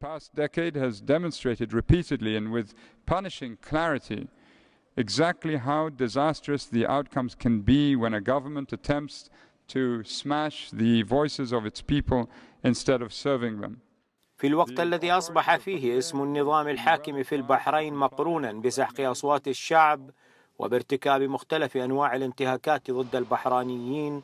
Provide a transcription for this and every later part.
past decade has demonstrated repeatedly and with punishing clarity exactly how disastrous the outcomes can be when a government attempts to smash the voices of its people instead of serving them. في الوقت الذي أصبح فيه اسم النظام الحاكم في البحرين مقرونا بسحق أصوات الشعب وبارتكاب مختلف أنواع الانتهاكات ضد البحرانيين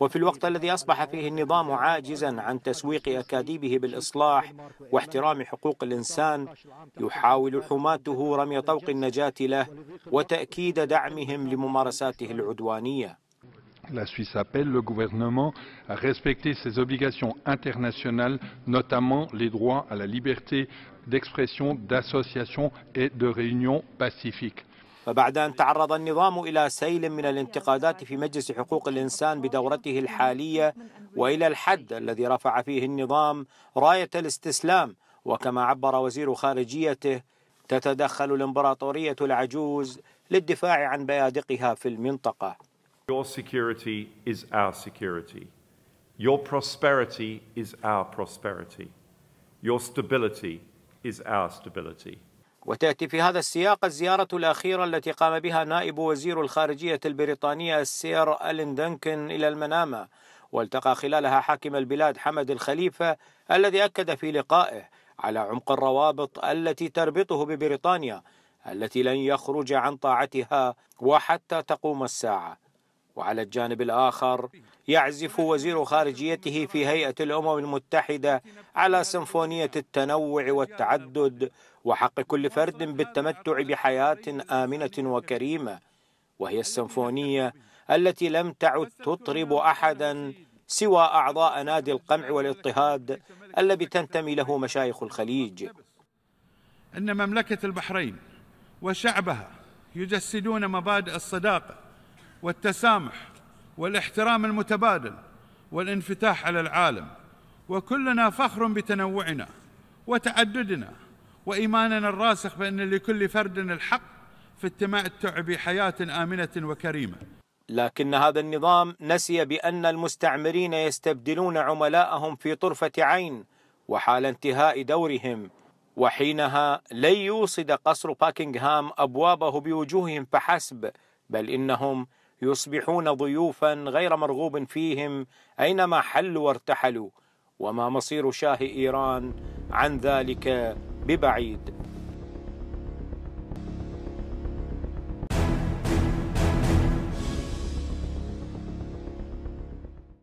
وفي الوقت الذي أصبح فيه النظام عاجزا عن تسويق أكاذيبه بالإصلاح واحترام حقوق الإنسان يحاول حماته رمي طوق النجاة له وتأكيد دعمهم لممارساته العدوانية La Suisse appelle le gouvernement à respecter ses obligations internationales, notamment les droits à la liberté d'expression, d'association et de réunion pacifique. فبعد أن تعرض النظام إلى سيل من الانتقادات في مجلس حقوق الإنسان بدورته الحالية وإلى الحد الذي رفع فيه النظام راية الاستسلام وكما عبر وزير خارجيته تتدخل الإمبراطورية العجوز للدفاع عن بيادقها في المنطقة Your security is our security. Your prosperity is our prosperity. Your stability is our stability. وتأتي في هذا السياق الزيارة الأخيرة التي قام بها نائب وزير الخارجية البريطانية السير ألين دنكن إلى المنامة والتقى خلالها حاكم البلاد حمد الخليفة الذي أكد في لقائه على عمق الروابط التي تربطه ببريطانيا التي لن يخرج عن طاعتها وحتى تقوم الساعه وعلى الجانب الآخر يعزف وزير خارجيته في هيئة الأمم المتحدة على سمفونية التنوع والتعدد وحق كل فرد بالتمتع بحياة آمنة وكريمة وهي السمفونية التي لم تعد تطرب أحدا سوى أعضاء نادي القمع والاضطهاد الذي تنتمي له مشايخ الخليج أن مملكة البحرين وشعبها يجسدون مبادئ الصداقة والتسامح والاحترام المتبادل والانفتاح على العالم وكلنا فخر بتنوعنا وتعددنا وإيماننا الراسخ بأن لكل فرد الحق في التمتع بحياة آمنة وكريمة لكن هذا النظام نسي بأن المستعمرين يستبدلون عملاءهم في طرفة عين وحال انتهاء دورهم وحينها لن يوصد قصر باكنغهام أبوابه بوجوههم فحسب بل إنهم يصبحون ضيوفا غير مرغوب فيهم اينما حلوا وارتحلوا وما مصير شاه ايران عن ذلك ببعيد